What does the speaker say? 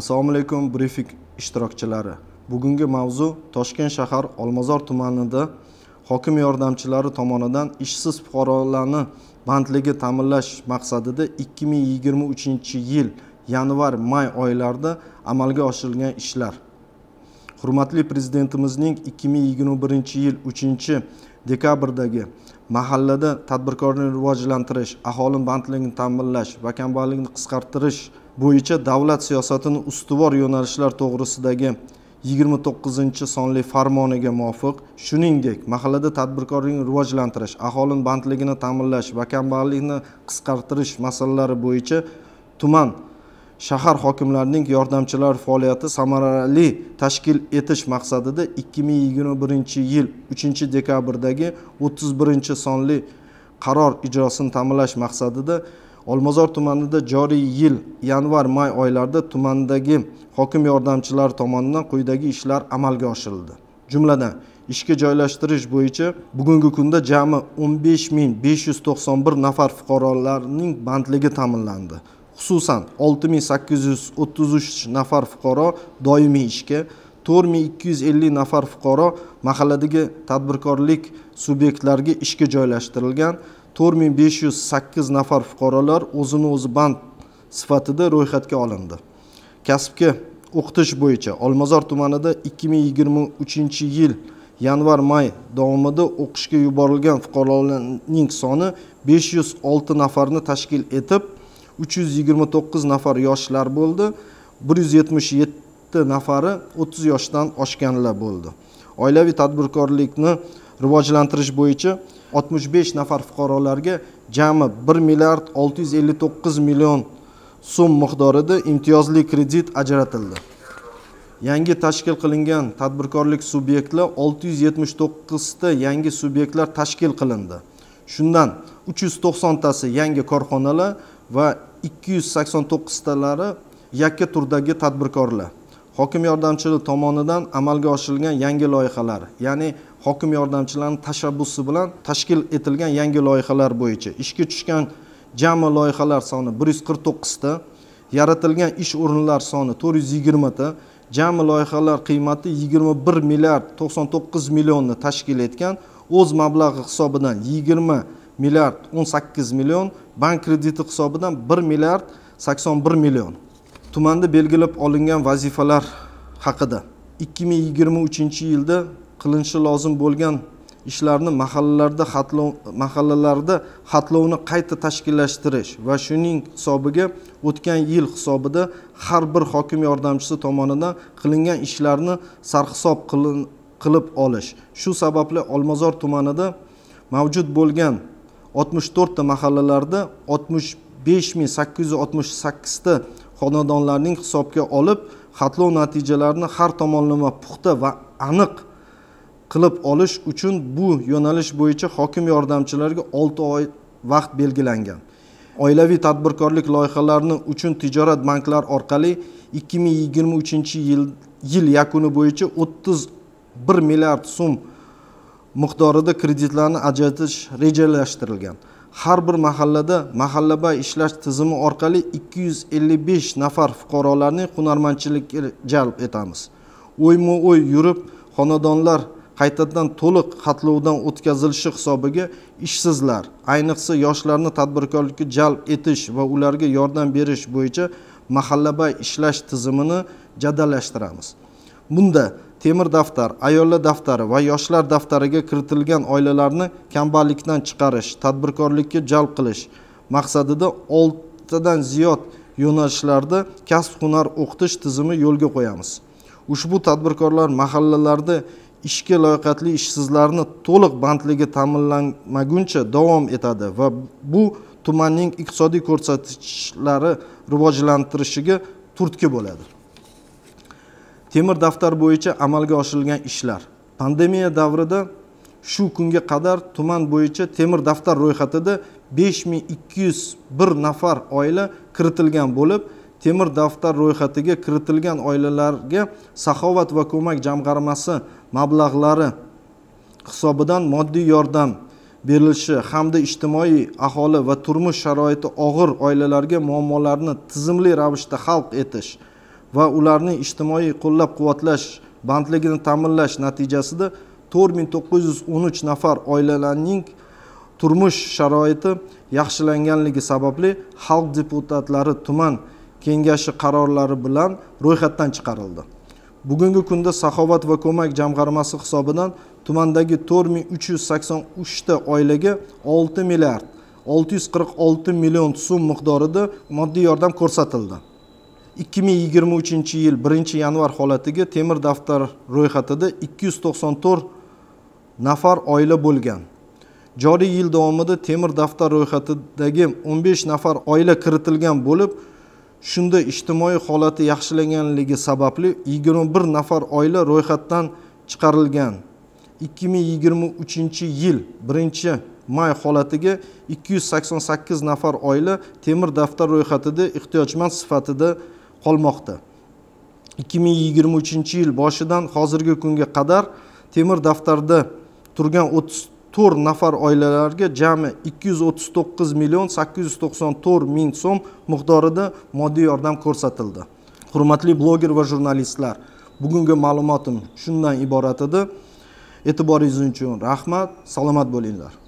assalomu alaykum brifing ishtirokchilari bugungi mavzu toshkent shahar olmazor tumanida hokim yordamchilari tomonidan ishsiz fuqarolarni bandligi ta'minlash maqsadida 2023 yil yanvar may oylarida amalga oshirilgan ishlar hurmatli prezidentimizning 2021 yil 3 dekabrdagi mahallada tadbirkorlikni rivojlantirish aholi bandligini ta'minlash va kambag'allikni qisqartirish bo'yicha davlat siyosatini ustuvor yo'nalishlar to'g'risidagi yigirma to'qqizinchi sonli farmoniga muvofiq shuningdek mahallada tadbirkorlikni rivojlantirish aholini bandligini ta'minlash va kambag'allikni qisqartirish masalalari bo'yicha tuman shahar hokimlarining yordamchilari faoliyati samarali tashkil etish maqsadida ikki ming yigirma birinchi yil uchinchi dekabrdagi o'ttiz birinchi sonli qaror ijrosini ta'minlash maqsadida olmazor tumanida joriy yil yanvar may oylarida tumandagi hokim yordamchilari tomonidan quyidagi ishlar amalga oshirildi jumladan ishga joylashtirish bo'yicha bugungi kunda jami 15591 nafar fuqarolarning bandligi ta'minlandi xususan 6833 nafar fuqaro doimiy ishga 4250 nafar fuqaro mahalladagi tadbirkorlik subyektlariga ishga joylashtirilgan to'rt ming besh yuz sakkiz nafar fuqarolar o'zini o'zi band sifatida ro'yxatga olindi kasbga o'qitish bo'yicha olmazor tumanida ikki ming yigirma uchinchi yil yanvar may davomida o'qishga yuborilgan fuqarolarning soni besh yuz olti nafarni tashkil etib uch yuz yigirma to'qqiz nafar yoshlar bo'ldi bir yuz yetmish yetti nafari o'ttiz yoshdan oshganlar bo'ldi oilaviy tadbirkorlikni rivojlantirish bo'yicha 65 nafar fuqarolarga jami 1 milliard 659 million so'm miqdorida imtiyozli kredit ajratildi yangi tashkil qilingan tadbirkorlik subyektlar 679 ta yangi subyektlar tashkil qilindi shundan 390 tasi yangi korxonalar va 289 talari yakka turdagi tadbirkorlar hokim yordamchiligi tomonidan amalga oshirilgan yangi loyihalar ya'ni hokim yordamchilarni tashabbusi bilan tashkil etilgan yangi loyihalar bo'yicha ishga tushgan jami loyihalar soni bir yuz qirq to'qqizta yaratilgan ish o'rinlari soni to'rt yuz yigirmata jami loyihalar qiymati yigirma bir milliard to'qson to'qqiz millionni tashkil etgan o'z mablag'i hisobidan yigirma milliard o'n sakkiz million bank krediti hisobidan bir milliard sakson bir million tumanda belgilab olingan vazifalar haqida ikki ming yigirma uchinchi yilda qilinishi lozim bo'lgan ishlarni mahallalarda xatlov mahallalarda xatlovni qayta tashkillashtirish va shuning hisobiga o'tgan yil hisobida har bir hokim yordamchisi tomonidan qilingan ishlarni sarhisob qilib olish shu sababli olmazor tumanida mavjud bo'lgan 64 ta mahallalarda 65 ming oltmish ta xonadonlarning hisobga olib xatlov natijalarini har tomonlama puxta va aniq qilib olish uchun bu yo'nalish bo'yicha hokim yordamchilariga olti oy vaqt belgilangan oilaviy tadbirkorlik loyihalari uchun tijorat banklari orqali ikki ming yigirma uchinchi yil yil yakuni bo'yicha o'ttiz bir milliard so'm miqdorida kreditlarni ajratish rejalashtirilgan har bir mahallada mahallabay ishlash tizimi orqali 255 nafar fuqarolarni hunarmandchilikka jalb etamiz o'yma o'y yurib xonadonlar qaytadan to'liq xatlovdan o'tkazilishi hisobiga ishsizlar ayniqsa yoshlarni tadbirkorlikka jalb etish va ularga yordam berish bo'yicha mahallabay ishlash tizimini jadallashtiramiz bunda temir daftar ayollar daftari va yoshlar daftariga kiritilgan oilalarni kambag'allikdan chiqarish tadbirkorlikka jalb qilish maqsadida oltidan ziyod yo'nalishlarda kasb hunar o'qitish tizimi yo'lga qo'yamiz ushbu tadbirkorlar mahallalarda ishga loyiqatli ishsizlarni to'liq bandligi ta'minlanmaguncha davom etadi va bu tumanning iqtisodiy ko'rsatkichlari rivojlantirishiga turtki bo'ladi temir daftar bo'yicha amalga oshirilgan ishlar pandemiya davrida shu kunga qadar tuman bo'yicha temir daftar ro'yxatida 5201 nafar oila kiritilgan bo'lib temir daftar ro'yxatiga kiritilgan oilalarga saxovat va ko'mak jamg'armasi mablag'lari hisobidan moddiy yordam berilishi hamda ijtimoiy aholi va turmush sharoiti og'ir oilalarga muammolarni tizimli ravishda hal etish va ularni ijtimoiy qo'llab quvvatlash bandligini ta'minlash natijasida to'rt ming to'qqiz yuz o'n uch nafar oilalarning turmush sharoiti yaxshilanganligi sababli xalq deputatlari tuman kengashi qarorlari bilan ro'yxatdan chiqarildi bugungi kunda saxovat va ko'mak jamg'armasi hisobidan tumandagi to'rt ming uch yuz sakson uchta oilaga olti milliard olti yuz qirq olti million so'm miqdorida moddiy yordam ko'rsatildi 2023 yil 1 yanvar holatiga temir daftar ro'yxatida 294 nafar oila bo'lgan joriy yil davomida temir daftar ro'yxatidagi 15 nafar oila kiritilgan bo'lib shunda ijtimoiy holati yaxshilanganligi sababli 21 nafar oila ro'yxatdan chiqarilgan 2023 yil 1 may holatiga 288 nafar oila temir daftar ro'yxatida ehtiyojmand sifatida qolmoqda 2023 yil boshidan hozirgi kunga qadar temir daftarda turgan 34 nafar oilalarga jami 239 million 894 ming so'm miqdorida moddiy yordam ko'rsatildi hurmatli bloger va jurnalistlar bugungi ma'lumotim shundan iborat edi e'tiboringiz uchun rahmat salomat bo'linglar